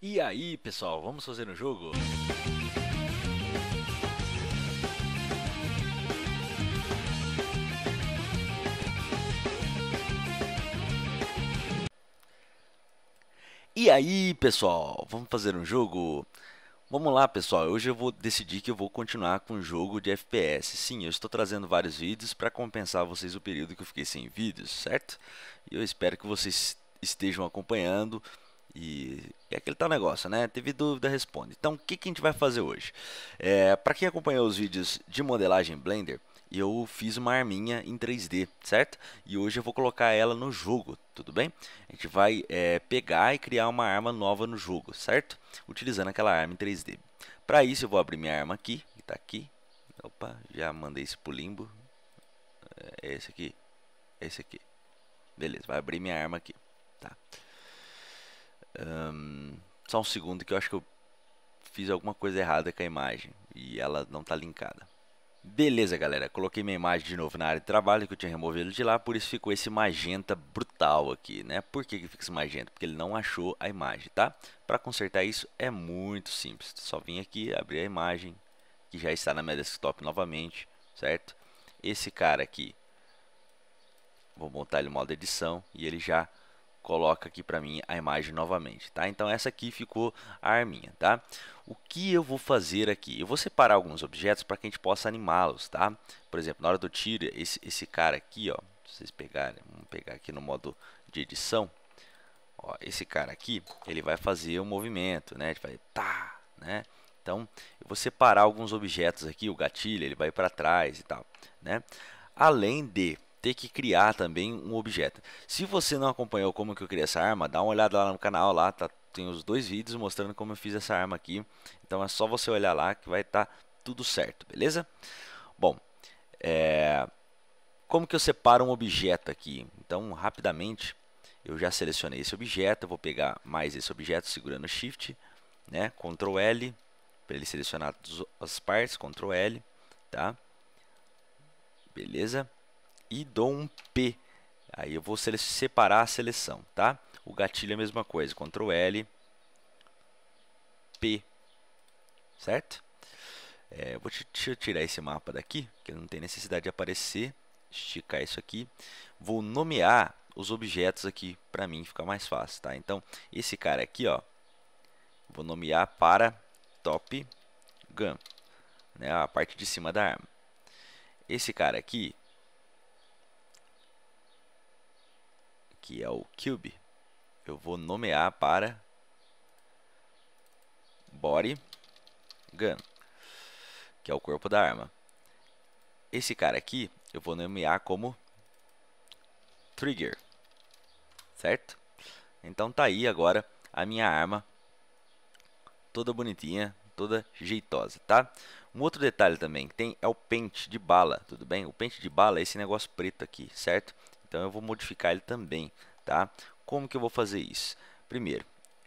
E aí, pessoal, vamos fazer um jogo? E aí, pessoal, vamos fazer um jogo? Vamos lá, pessoal. Hoje eu vou decidir que eu vou continuar com o jogo de FPS. Sim, eu estou trazendo vários vídeos para compensar vocês o período que eu fiquei sem vídeos, certo? E eu espero que vocês estejam acompanhando e é aquele tal negócio, né? Teve dúvida, responde. Então, o que, que a gente vai fazer hoje? É, Para quem acompanhou os vídeos de modelagem Blender, eu fiz uma arminha em 3D, certo? E hoje eu vou colocar ela no jogo, tudo bem? A gente vai é, pegar e criar uma arma nova no jogo, certo? Utilizando aquela arma em 3D. Para isso, eu vou abrir minha arma aqui, que está aqui. Opa, já mandei esse pro limbo. É, é esse aqui, é esse aqui. Beleza, vai abrir minha arma aqui, Tá? Um, só um segundo que eu acho que eu fiz alguma coisa errada com a imagem e ela não está linkada. Beleza, galera. Coloquei minha imagem de novo na área de trabalho que eu tinha removido de lá, por isso ficou esse magenta brutal aqui, né? Por que, que fica esse magenta? Porque ele não achou a imagem, tá? Para consertar isso é muito simples. Só vim aqui, abrir a imagem, que já está na minha desktop novamente, certo? Esse cara aqui, vou montar ele em modo edição e ele já coloca aqui para mim a imagem novamente, tá? Então essa aqui ficou a arminha, tá? O que eu vou fazer aqui? Eu vou separar alguns objetos para que a gente possa animá-los, tá? Por exemplo, na hora do tiro, esse, esse cara aqui, ó, vocês pegarem, vamos pegar aqui no modo de edição, ó, esse cara aqui, ele vai fazer um movimento, né? Ele vai, tá, né? Então, eu vou separar alguns objetos aqui, o gatilho, ele vai para trás e tal, né? Além de ter que criar também um objeto. Se você não acompanhou como que eu criei essa arma, dá uma olhada lá no canal, lá tá, tem os dois vídeos mostrando como eu fiz essa arma aqui. Então é só você olhar lá que vai estar tá tudo certo, beleza? Bom, é... como que eu separo um objeto aqui? Então, rapidamente, eu já selecionei esse objeto, eu vou pegar mais esse objeto segurando Shift, né? Ctrl L, para ele selecionar as partes, Ctrl L, tá? Beleza? e dou um P. Aí eu vou separar a seleção, tá? O gatilho é a mesma coisa, Ctrl L, P, certo? É, vou deixa eu tirar esse mapa daqui, que não tem necessidade de aparecer. Esticar isso aqui. Vou nomear os objetos aqui para mim ficar mais fácil, tá? Então, esse cara aqui, ó, vou nomear para Top Gun, né? A parte de cima da arma. Esse cara aqui que é o cube, eu vou nomear para body gun, que é o corpo da arma. Esse cara aqui eu vou nomear como trigger, certo? Então tá aí agora a minha arma toda bonitinha, toda jeitosa, tá? Um outro detalhe também que tem é o pente de bala, tudo bem? O pente de bala é esse negócio preto aqui, certo? Então eu vou modificar ele também, tá? Como que eu vou fazer isso? Primeiro,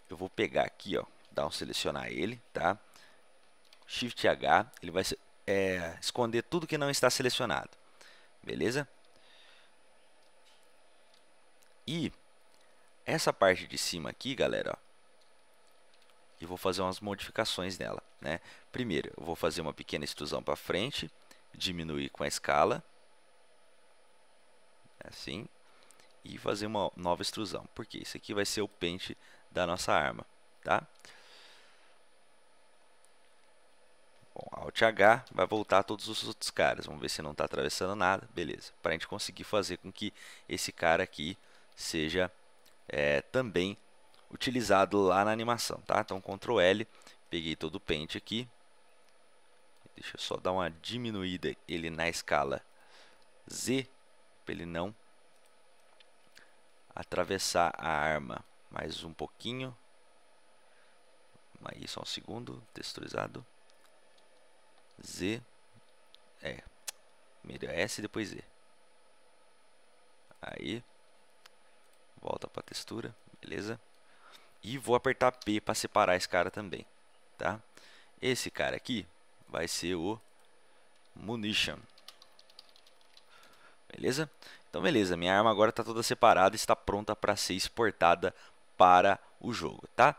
eu vou pegar aqui, ó, dar um selecionar ele, tá? Shift H, ele vai é, esconder tudo que não está selecionado, beleza? E essa parte de cima aqui, galera, ó, e vou fazer umas modificações nela. Né? Primeiro, eu vou fazer uma pequena extrusão para frente, diminuir com a escala assim, e fazer uma nova extrusão, porque isso aqui vai ser o pente da nossa arma, tá? Bom, Alt H vai voltar todos os outros caras, vamos ver se não está atravessando nada, beleza. Para a gente conseguir fazer com que esse cara aqui seja é, também utilizado lá na animação, tá? Então Ctrl L, peguei todo o pente aqui, deixa eu só dar uma diminuída ele na escala Z, para ele não atravessar a arma. Mais um pouquinho. Aí só um segundo, texturizado. Z. É. Primeiro é S, depois Z. Aí. Volta para textura, beleza? E vou apertar P para separar esse cara também, tá? Esse cara aqui vai ser o Munition. Beleza? Então beleza, minha arma agora está toda separada e está pronta para ser exportada para o jogo, tá?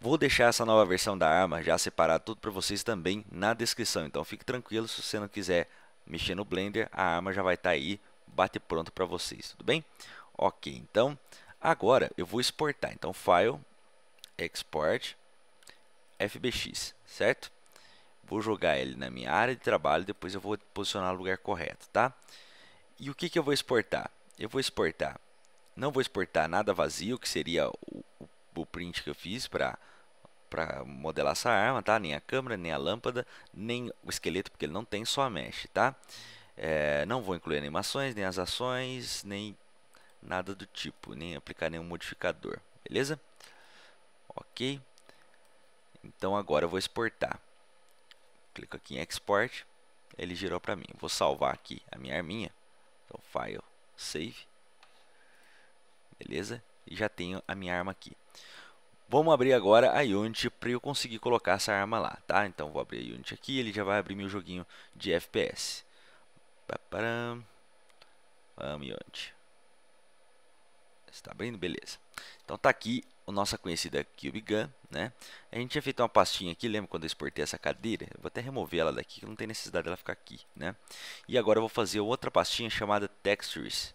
Vou deixar essa nova versão da arma já separada tudo para vocês também na descrição. Então fique tranquilo, se você não quiser mexer no Blender, a arma já vai estar tá aí, bate pronto para vocês, tudo bem? Ok, então agora eu vou exportar. Então File, Export, FBX, certo? Vou jogar ele na minha área de trabalho, depois eu vou posicionar no lugar correto, tá? E o que, que eu vou exportar? Eu vou exportar. Não vou exportar nada vazio, que seria o, o print que eu fiz para para modelar essa arma, tá? Nem a câmera, nem a lâmpada, nem o esqueleto, porque ele não tem só a mesh, tá? É, não vou incluir animações, nem as ações, nem nada do tipo, nem aplicar nenhum modificador, beleza? Ok. Então agora eu vou exportar. Clico aqui em Export, ele girou para mim. Vou salvar aqui a minha arminha. Então, File, Save. Beleza? E já tenho a minha arma aqui. Vamos abrir agora a Unity para eu conseguir colocar essa arma lá, tá? Então, vou abrir a Unity aqui ele já vai abrir meu joguinho de FPS. Vamos, Unity. Está abrindo? Beleza. Então, tá aqui a nossa conhecida Cube Gun, né? A gente tinha feito uma pastinha aqui, lembra quando eu exportei essa cadeira? Eu vou até remover ela daqui, que não tem necessidade dela ficar aqui, né? E agora eu vou fazer outra pastinha chamada Textures,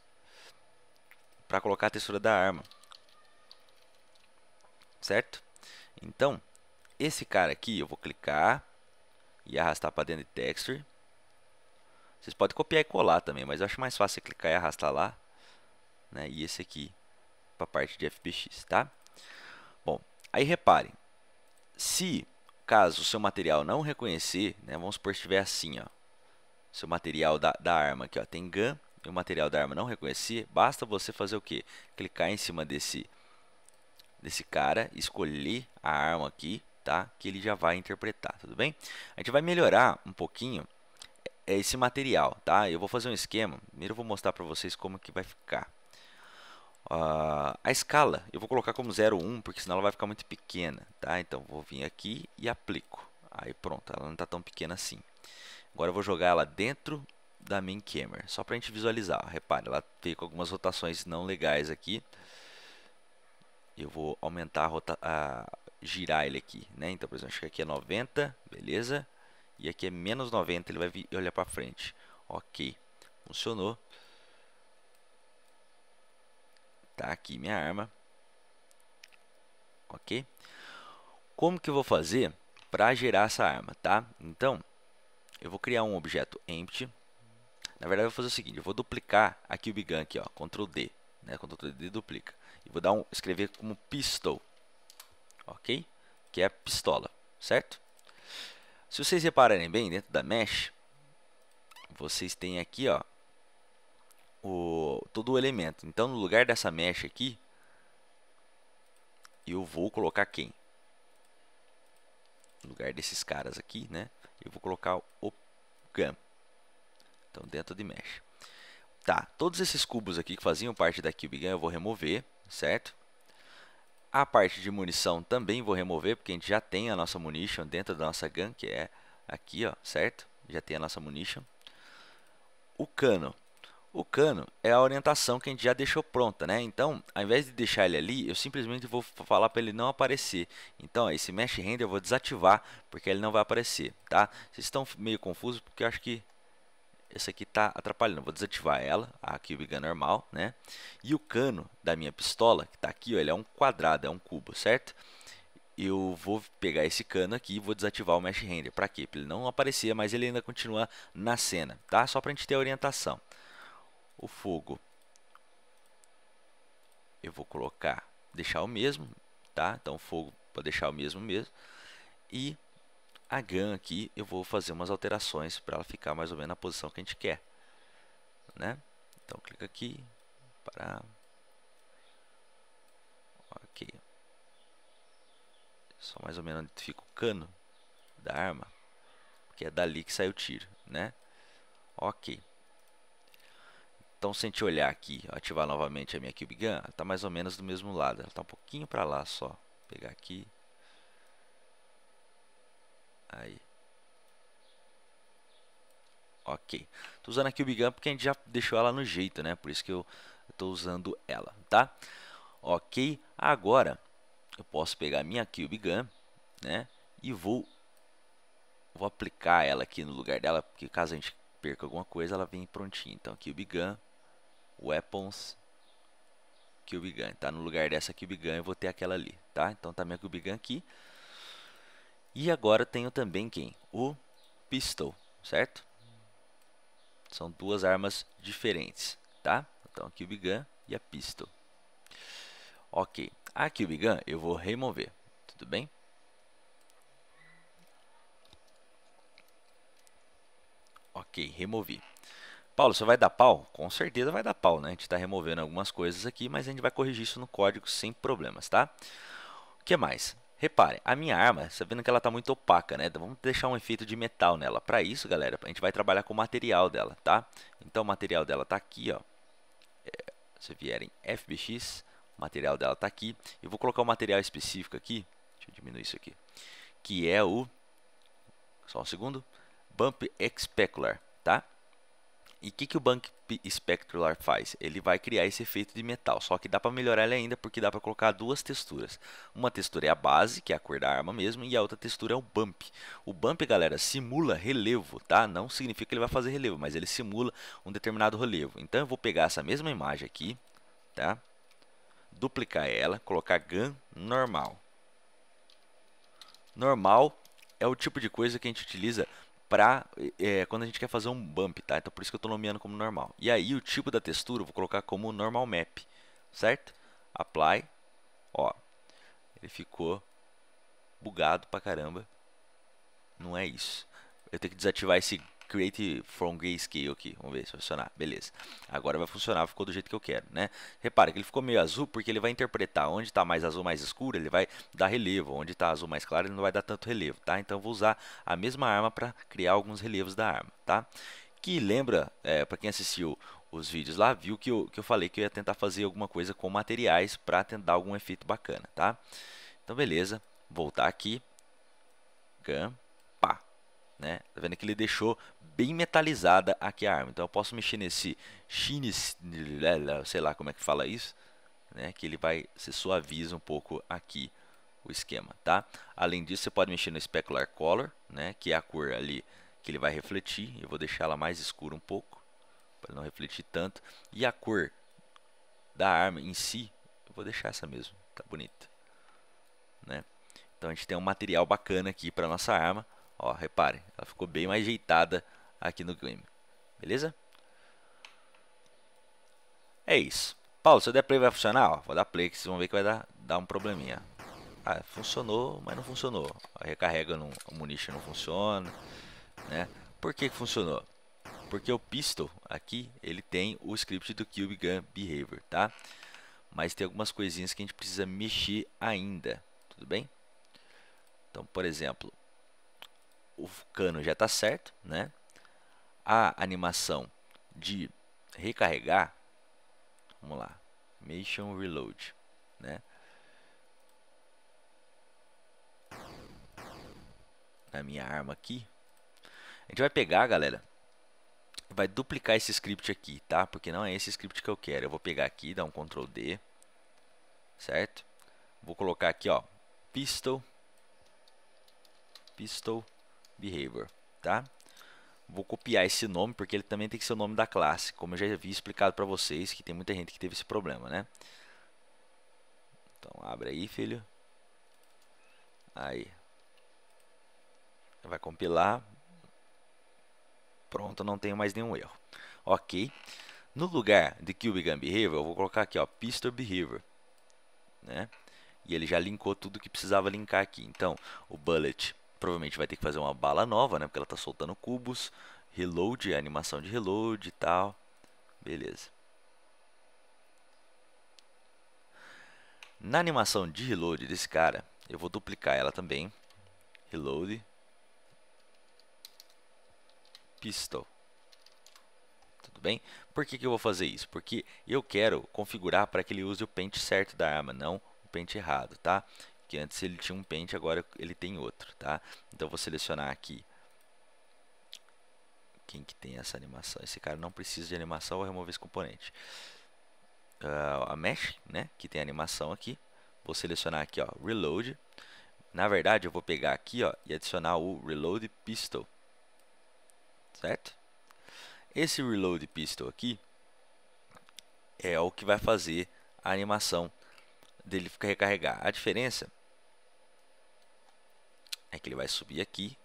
para colocar a textura da arma, certo? Então, esse cara aqui, eu vou clicar e arrastar para dentro de Texture. Vocês podem copiar e colar também, mas eu acho mais fácil clicar e arrastar lá, né? E esse aqui, para a parte de FBX, tá? Bom, aí reparem, se caso o seu material não reconhecer, né, vamos supor que estiver assim, ó, seu material da, da arma aqui ó, tem GAN, e o material da arma não reconhecer, basta você fazer o que? Clicar em cima desse, desse cara, escolher a arma aqui, tá? que ele já vai interpretar, tudo bem? A gente vai melhorar um pouquinho é, esse material, tá? Eu vou fazer um esquema, primeiro eu vou mostrar para vocês como que vai ficar a, a escala. Eu vou colocar como 0,1, porque senão ela vai ficar muito pequena. Tá? Então, vou vir aqui e aplico. Aí pronto, ela não está tão pequena assim. Agora eu vou jogar ela dentro da main camera, só para a gente visualizar. Repare, ela veio com algumas rotações não legais aqui. Eu vou aumentar a, a girar ele aqui, né? Então, por exemplo, acho que aqui é 90, beleza? E aqui é menos 90, ele vai vir, e olhar para frente. Ok, funcionou. Tá aqui minha arma. Ok? Como que eu vou fazer para gerar essa arma, tá? Então, eu vou criar um objeto empty. Na verdade, eu vou fazer o seguinte, eu vou duplicar aqui o Bigun aqui, ó, Ctrl D, né? Ctrl D duplica. E vou dar um escrever como pistol. OK? Que é pistola, certo? Se vocês repararem bem dentro da mesh, vocês têm aqui, ó, o, todo o elemento. Então, no lugar dessa mesh aqui, eu vou colocar quem? No lugar desses caras aqui, né? Eu vou colocar o GAM. Então, dentro de mesh. Tá, todos esses cubos aqui que faziam parte da gun eu vou remover, certo? A parte de munição também vou remover, porque a gente já tem a nossa munition dentro da nossa GAN, que é aqui, ó, certo? Já tem a nossa munition. O cano, o cano é a orientação que a gente já deixou pronta, né? Então, ao invés de deixar ele ali, eu simplesmente vou falar para ele não aparecer. Então, ó, esse Mesh Render eu vou desativar, porque ele não vai aparecer, tá? Vocês estão meio confusos, porque eu acho que esse aqui está atrapalhando. Vou desativar ela, a Cubiga normal, né? E o cano da minha pistola, que está aqui, ó, ele é um quadrado, é um cubo, certo? eu vou pegar esse cano aqui e vou desativar o Mesh Render. Para quê? Para ele não aparecer, mas ele ainda continua na cena, tá? Só para a gente ter orientação o fogo. Eu vou colocar, deixar o mesmo, tá? Então, fogo para deixar o mesmo mesmo. E a GAN aqui, eu vou fazer umas alterações para ela ficar mais ou menos na posição que a gente quer, né? Então, clica aqui, para... Ok. Só mais ou menos onde fica o cano da arma, porque é dali que sai o tiro, né? Ok. Então, se a gente olhar aqui, ativar novamente a minha Cube Gun, ela está mais ou menos do mesmo lado. Ela está um pouquinho para lá só. Vou pegar aqui. Aí. Ok. Estou usando a Cube Gun porque a gente já deixou ela no jeito, né? Por isso que eu estou usando ela, tá? Ok. Agora, eu posso pegar a minha Cube Gun, né? E vou, vou aplicar ela aqui no lugar dela, porque caso a gente perca alguma coisa, ela vem prontinha. Então, Cube Gun Weapons Cubigun, tá? No lugar dessa Cubigun eu vou ter aquela ali, tá? Então tá minha Cubigun aqui. E agora tenho também quem? O Pistol, certo? São duas armas diferentes, tá? Então a Cubigun e a Pistol. Ok, a Cubigun eu vou remover, tudo bem? Ok, removi. Paulo, você vai dar pau? Com certeza vai dar pau, né? A gente está removendo algumas coisas aqui, mas a gente vai corrigir isso no código sem problemas, tá? O que mais? Reparem, a minha arma, você tá vendo que ela está muito opaca, né? Então, vamos deixar um efeito de metal nela. Para isso, galera, a gente vai trabalhar com o material dela, tá? Então, o material dela está aqui, ó. É, se vierem FBX, o material dela está aqui. Eu vou colocar um material específico aqui. Deixa eu diminuir isso aqui. Que é o... Só um segundo. Bump Specular. E o que, que o Bank Spectrular faz? Ele vai criar esse efeito de metal, só que dá para melhorar ele ainda porque dá para colocar duas texturas. Uma textura é a base, que é a cor da arma mesmo, e a outra textura é o bump. O bump, galera, simula relevo, tá? Não significa que ele vai fazer relevo, mas ele simula um determinado relevo. Então eu vou pegar essa mesma imagem aqui, tá? Duplicar ela, colocar GAN normal. Normal é o tipo de coisa que a gente utiliza é, quando a gente quer fazer um bump, tá? Então por isso que eu estou nomeando como normal. E aí o tipo da textura eu vou colocar como normal map, certo? Apply, ó, ele ficou bugado pra caramba. Não é isso. Eu tenho que desativar esse create from grayscale aqui. Vamos ver se vai funcionar. Beleza. Agora vai funcionar, ficou do jeito que eu quero, né? Repara que ele ficou meio azul porque ele vai interpretar onde está mais azul, mais escuro, ele vai dar relevo. Onde está azul mais claro, ele não vai dar tanto relevo, tá? Então vou usar a mesma arma para criar alguns relevos da arma, tá? Que lembra, é, para quem assistiu os vídeos lá, viu que eu, que eu falei que eu ia tentar fazer alguma coisa com materiais para tentar algum efeito bacana, tá? Então beleza, voltar aqui, Gun, né? Tá vendo que ele deixou bem metalizada aqui a arma. Então eu posso mexer nesse chinis, sei lá como é que fala isso, né? Que ele vai se suaviza um pouco aqui o esquema, tá? Além disso, você pode mexer no specular color, né? Que é a cor ali que ele vai refletir. Eu vou deixar ela mais escura um pouco para não refletir tanto. E a cor da arma em si, eu vou deixar essa mesmo. Tá bonita, né? Então a gente tem um material bacana aqui para nossa arma. Ó, reparem ela ficou bem mais ajeitada aqui no game. Beleza? É isso. Paulo, se eu der play vai funcionar? Ó, vou dar play que vocês vão ver que vai dar, dar um probleminha. Ah, funcionou, mas não funcionou. Recarrega no munition não funciona, né? Por que, que funcionou? Porque o pistol aqui, ele tem o script do Cube Gun Behavior, tá? Mas tem algumas coisinhas que a gente precisa mexer ainda, tudo bem? Então, por exemplo, o cano já está certo, né? A animação de recarregar, vamos lá, Mission Reload, né? Na minha arma aqui, a gente vai pegar, galera, vai duplicar esse script aqui, tá? Porque não é esse script que eu quero. Eu vou pegar aqui, dar um Ctrl D, certo? Vou colocar aqui, ó, pistol, pistol Behavior, tá? Vou copiar esse nome porque ele também tem que ser o nome da classe, como eu já havia explicado para vocês, que tem muita gente que teve esse problema, né? Então abre aí, filho. Aí. Vai compilar. Pronto, não tenho mais nenhum erro. OK. No lugar de QBGAN Behavior, eu vou colocar aqui, ó, Pistol Behavior, né? E ele já linkou tudo que precisava linkar aqui. Então, o bullet provavelmente vai ter que fazer uma bala nova, né? Porque ela tá soltando cubos. Reload, animação de reload e tal. Beleza. Na animação de reload desse cara, eu vou duplicar ela também. Reload. Pistol. Tudo bem? Por que, que eu vou fazer isso? Porque eu quero configurar para que ele use o pente certo da arma, não o pente errado, tá? que antes ele tinha um pente, agora ele tem outro, tá? Então vou selecionar aqui quem que tem essa animação. Esse cara não precisa de animação, vou remover esse componente. Uh, a mesh, né, que tem animação aqui. Vou selecionar aqui, ó, reload. Na verdade, eu vou pegar aqui, ó, e adicionar o reload pistol. Certo? Esse reload pistol aqui é o que vai fazer a animação dele recarregar. A diferença é que ele vai subir aqui,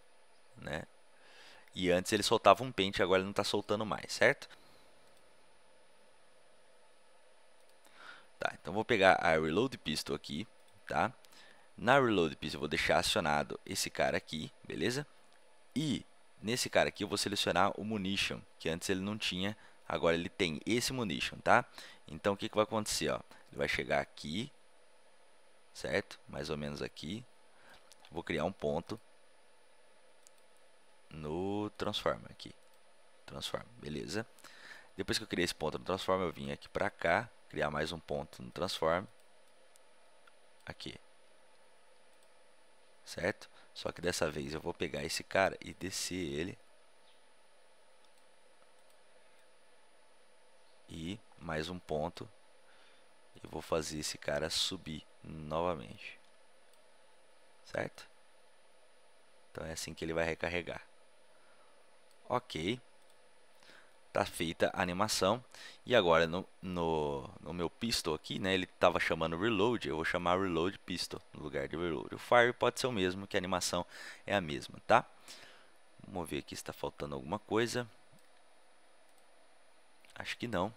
né? E antes ele soltava um pente, agora ele não está soltando mais, certo? Tá, então vou pegar a Reload Pistol aqui, tá? Na Reload Pistol eu vou deixar acionado esse cara aqui, beleza? E nesse cara aqui eu vou selecionar o Munition, que antes ele não tinha, agora ele tem esse Munition, tá? Então o que, que vai acontecer, ó? Ele vai chegar aqui, certo? Mais ou menos aqui. Vou criar um ponto no transform aqui. Transform, beleza? Depois que eu criei esse ponto no transform, eu vim aqui para cá, criar mais um ponto no transform. Aqui. Certo? Só que dessa vez eu vou pegar esse cara e descer ele. E mais um ponto eu vou fazer esse cara subir novamente. Certo? Então é assim que ele vai recarregar. Ok. Tá feita a animação. E agora no, no, no meu pistol aqui, né? Ele tava chamando reload. Eu vou chamar reload pistol no lugar de reload. O fire pode ser o mesmo, que a animação é a mesma, tá? Vamos ver aqui se está faltando alguma coisa. Acho que não.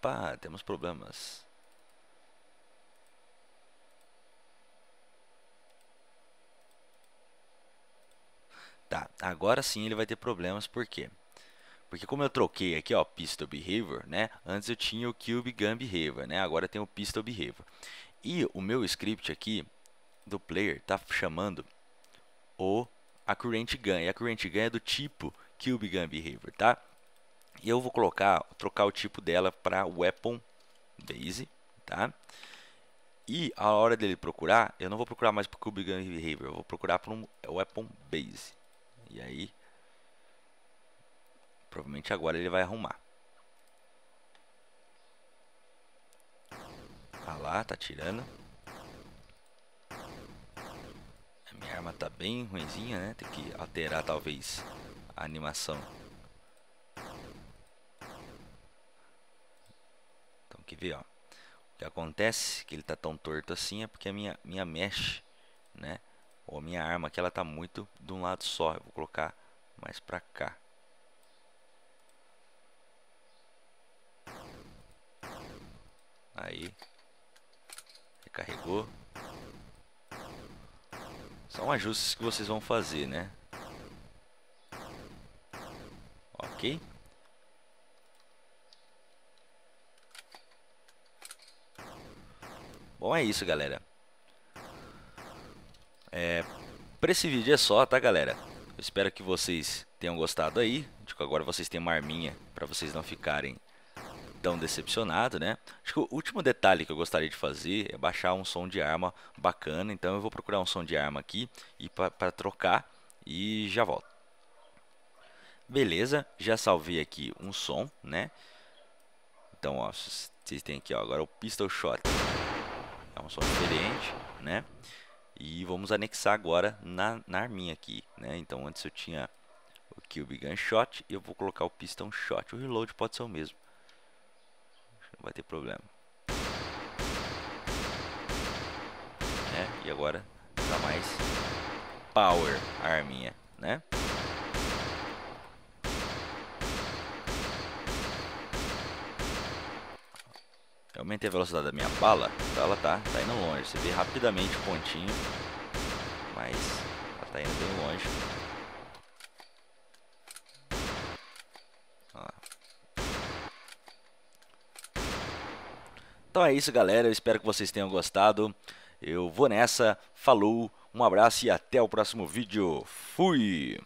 Opa, temos problemas. Tá, agora sim ele vai ter problemas, por quê? Porque como eu troquei aqui, ó, Pistol Behavior, né? Antes eu tinha o Cube Gun Behavior, né? Agora tem o Pistol Behavior. E o meu script aqui do player tá chamando o current Gun. E current Gun é do tipo Cube Gun Behavior, tá? E eu vou colocar, trocar o tipo dela para Weapon Base, tá? E a hora dele procurar, eu não vou procurar mais por Cube Gun Behavior, eu vou procurar por um Weapon Base. E aí, provavelmente agora ele vai arrumar. Ah lá, tá tirando. A minha arma tá bem ruimzinha, né? Tem que alterar talvez a animação que ver, ó. O que acontece que ele tá tão torto assim é porque a minha, minha mesh, né? Ou a minha arma aqui, ela tá muito de um lado só. Eu vou colocar mais pra cá. Aí. Recarregou. São ajustes que vocês vão fazer, né? Ok. Bom, é isso, galera. É, para esse vídeo é só, tá, galera? Eu espero que vocês tenham gostado aí. Acho que agora vocês têm uma arminha para vocês não ficarem tão decepcionados, né? Acho que o último detalhe que eu gostaria de fazer é baixar um som de arma bacana. Então eu vou procurar um som de arma aqui e para trocar e já volto. Beleza, já salvei aqui um som, né? Então, ó, vocês têm aqui, ó, agora o Pistol Shot é uma diferente, né? E vamos anexar agora na, na arminha aqui, né? Então antes eu tinha o Cube Gun Shot e eu vou colocar o Piston Shot. O reload pode ser o mesmo. Não vai ter problema. Né? E agora dá mais power a arminha, né? Eu aumentei a velocidade da minha bala, então ela tá, tá indo longe. Você vê rapidamente o pontinho, mas ela tá indo bem longe. Então é isso, galera. Eu espero que vocês tenham gostado. Eu vou nessa. Falou, um abraço e até o próximo vídeo. Fui!